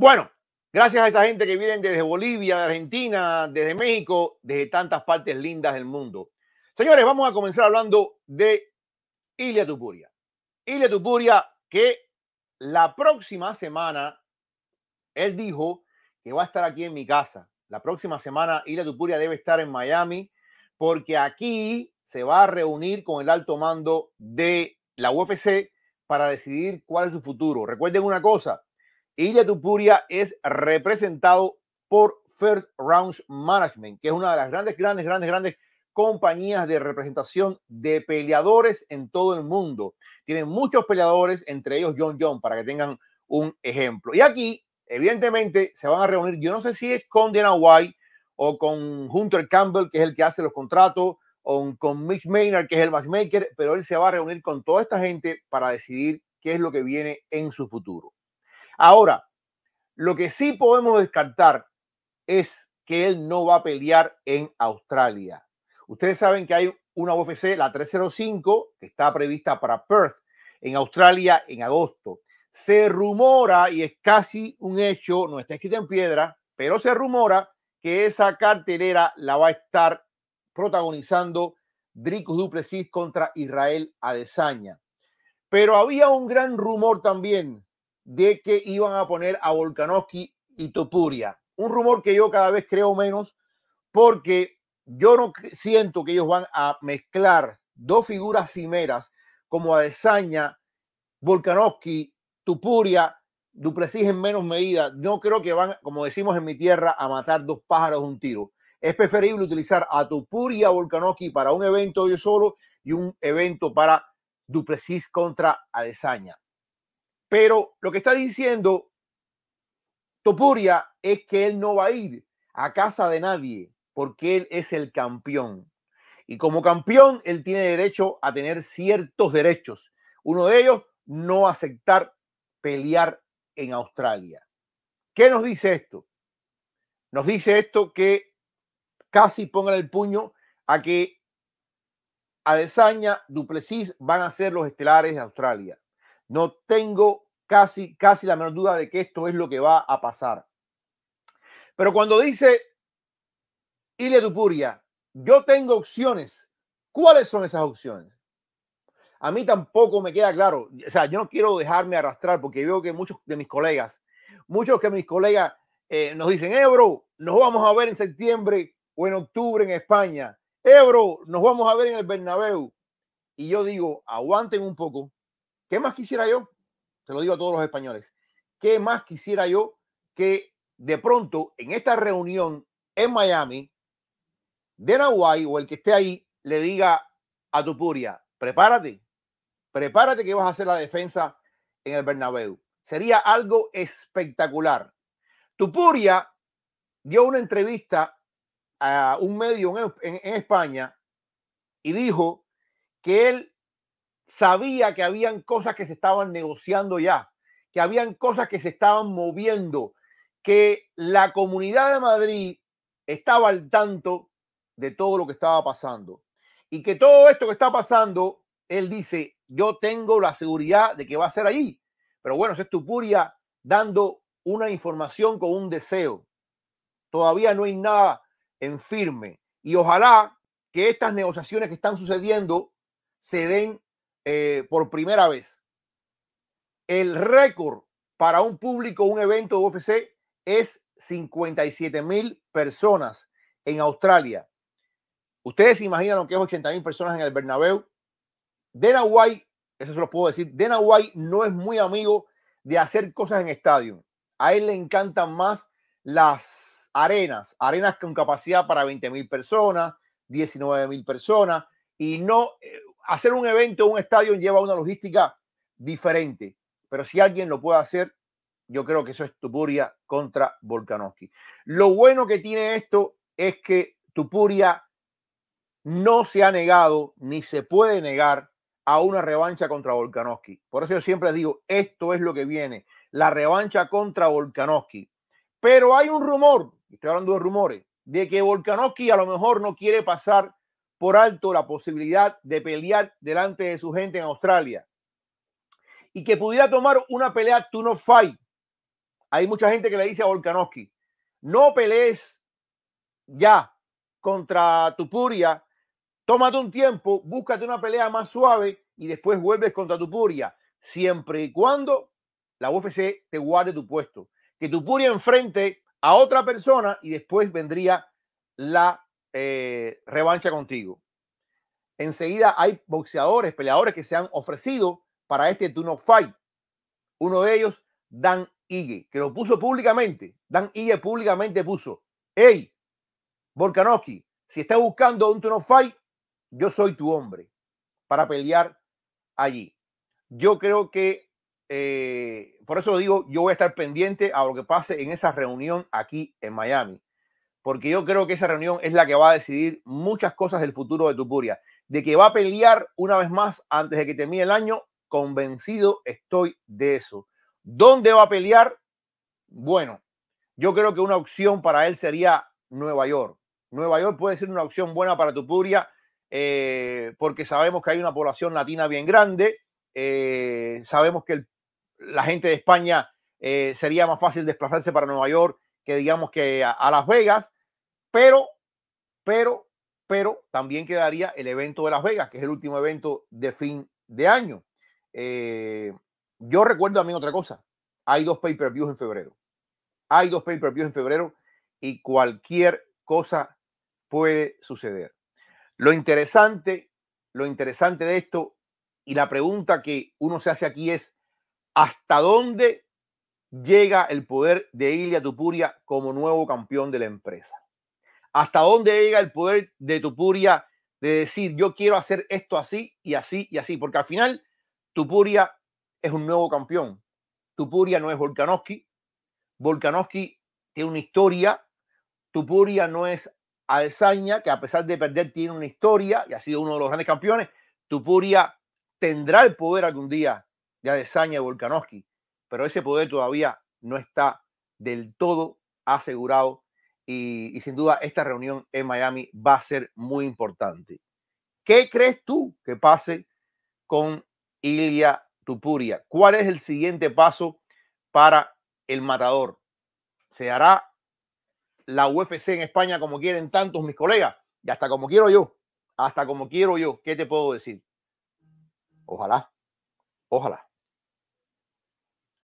Bueno, gracias a esa gente que vienen desde Bolivia, de Argentina, desde México, desde tantas partes lindas del mundo. Señores, vamos a comenzar hablando de Ilia Tupuria. Ilia Tupuria, que la próxima semana, él dijo que va a estar aquí en mi casa. La próxima semana, Ilia Tupuria debe estar en Miami, porque aquí se va a reunir con el alto mando de la UFC para decidir cuál es su futuro. Recuerden una cosa, Ilya Tupuria es representado por First Round Management, que es una de las grandes, grandes, grandes, grandes compañías de representación de peleadores en todo el mundo. Tienen muchos peleadores, entre ellos John John, para que tengan un ejemplo. Y aquí, evidentemente, se van a reunir, yo no sé si es con Dana White o con Hunter Campbell, que es el que hace los contratos, o con Mitch Maynard, que es el matchmaker, pero él se va a reunir con toda esta gente para decidir qué es lo que viene en su futuro. Ahora, lo que sí podemos descartar es que él no va a pelear en Australia. Ustedes saben que hay una UFC, la 305, que está prevista para Perth, en Australia, en agosto. Se rumora, y es casi un hecho, no está escrito en piedra, pero se rumora que esa cartelera la va a estar protagonizando Dricus Duplessis contra Israel Adesanya. Pero había un gran rumor también de que iban a poner a Volkanovski y Topuria. Un rumor que yo cada vez creo menos porque yo no siento que ellos van a mezclar dos figuras cimeras como Adesanya, Volkanovski, Tupuria, Duplessis en menos medida. No creo que van, como decimos en mi tierra, a matar dos pájaros de un tiro. Es preferible utilizar a Tupuria y Volkanovski para un evento yo solo y un evento para Duplessis contra Adesanya. Pero lo que está diciendo Topuria es que él no va a ir a casa de nadie porque él es el campeón. Y como campeón, él tiene derecho a tener ciertos derechos. Uno de ellos, no aceptar pelear en Australia. ¿Qué nos dice esto? Nos dice esto que casi pongan el puño a que Adesanya, Duplessis van a ser los estelares de Australia. No tengo casi, casi la menor duda de que esto es lo que va a pasar. Pero cuando dice Ilia Tupuria, yo tengo opciones, ¿cuáles son esas opciones? A mí tampoco me queda claro. O sea, yo no quiero dejarme arrastrar porque veo que muchos de mis colegas, muchos de mis colegas eh, nos dicen, Ebro, eh, nos vamos a ver en septiembre o en octubre en España. Ebro, eh, nos vamos a ver en el Bernabéu. Y yo digo, aguanten un poco, ¿Qué más quisiera yo? Se lo digo a todos los españoles. ¿Qué más quisiera yo que de pronto en esta reunión en Miami, de Nahuay o el que esté ahí, le diga a Tupuria, prepárate, prepárate que vas a hacer la defensa en el Bernabéu. Sería algo espectacular. Tupuria dio una entrevista a un medio en España y dijo que él sabía que habían cosas que se estaban negociando ya, que habían cosas que se estaban moviendo, que la comunidad de Madrid estaba al tanto de todo lo que estaba pasando y que todo esto que está pasando, él dice, yo tengo la seguridad de que va a ser ahí, Pero bueno, se es dando una información con un deseo. Todavía no hay nada en firme. Y ojalá que estas negociaciones que están sucediendo se den eh, por primera vez. El récord para un público, un evento de UFC es 57 mil personas en Australia. Ustedes se imaginan lo que es 80 mil personas en el Bernabéu. De eso se lo puedo decir, de no es muy amigo de hacer cosas en estadio. A él le encantan más las arenas, arenas con capacidad para 20 mil personas, 19 mil personas, y no eh, hacer un evento, un estadio lleva una logística diferente, pero si alguien lo puede hacer, yo creo que eso es Tupuria contra Volkanovski. Lo bueno que tiene esto es que Tupuria no se ha negado ni se puede negar a una revancha contra Volkanovski. Por eso yo siempre digo, esto es lo que viene, la revancha contra Volkanovski. Pero hay un rumor, estoy hablando de rumores, de que Volkanovski a lo mejor no quiere pasar por alto la posibilidad de pelear delante de su gente en Australia y que pudiera tomar una pelea tú no fight. Hay mucha gente que le dice a Volkanovski, no pelees ya contra tu puria, tómate un tiempo, búscate una pelea más suave y después vuelves contra tu puria, siempre y cuando la UFC te guarde tu puesto. Que tu puria enfrente a otra persona y después vendría la eh, revancha contigo. Enseguida hay boxeadores, peleadores que se han ofrecido para este turno fight. Uno de ellos, Dan Ige, que lo puso públicamente. Dan Ige públicamente puso, hey, Volkanovski, si estás buscando un turno fight, yo soy tu hombre para pelear allí. Yo creo que, eh, por eso digo, yo voy a estar pendiente a lo que pase en esa reunión aquí en Miami porque yo creo que esa reunión es la que va a decidir muchas cosas del futuro de Tupuria, de que va a pelear una vez más antes de que termine el año, convencido estoy de eso. ¿Dónde va a pelear? Bueno, yo creo que una opción para él sería Nueva York. Nueva York puede ser una opción buena para Tupuria, eh, porque sabemos que hay una población latina bien grande, eh, sabemos que la gente de España eh, sería más fácil desplazarse para Nueva York que digamos que a, Las Vegas, pero, pero, pero también quedaría el evento de Las Vegas, que es el último evento de fin de año. Eh, yo recuerdo también otra cosa, hay dos pay-per-views en febrero, hay dos pay-per-views en febrero y cualquier cosa puede suceder. Lo interesante, lo interesante de esto y la pregunta que uno se hace aquí es, ¿hasta dónde llega el poder de Ilia Tupuria como nuevo campeón de la empresa? ¿Hasta dónde llega el poder de Tupuria de decir yo quiero hacer esto así y así y así? Porque al final Tupuria es un nuevo campeón. Tupuria no es Volkanovski. Volkanovski tiene una historia. Tupuria no es Alzaña, que a pesar de perder tiene una historia y ha sido uno de los grandes campeones. Tupuria tendrá el poder algún día de Alzaña y Volkanovski pero ese poder todavía no está del todo asegurado y, sin duda esta reunión en Miami va a ser muy importante. ¿Qué crees tú que pase con Ilia Tupuria? ¿Cuál es el siguiente paso para el matador? ¿Se hará la UFC en España como quieren tantos mis colegas? Y hasta como quiero yo, hasta como quiero yo, ¿qué te puedo decir? Ojalá, ojalá.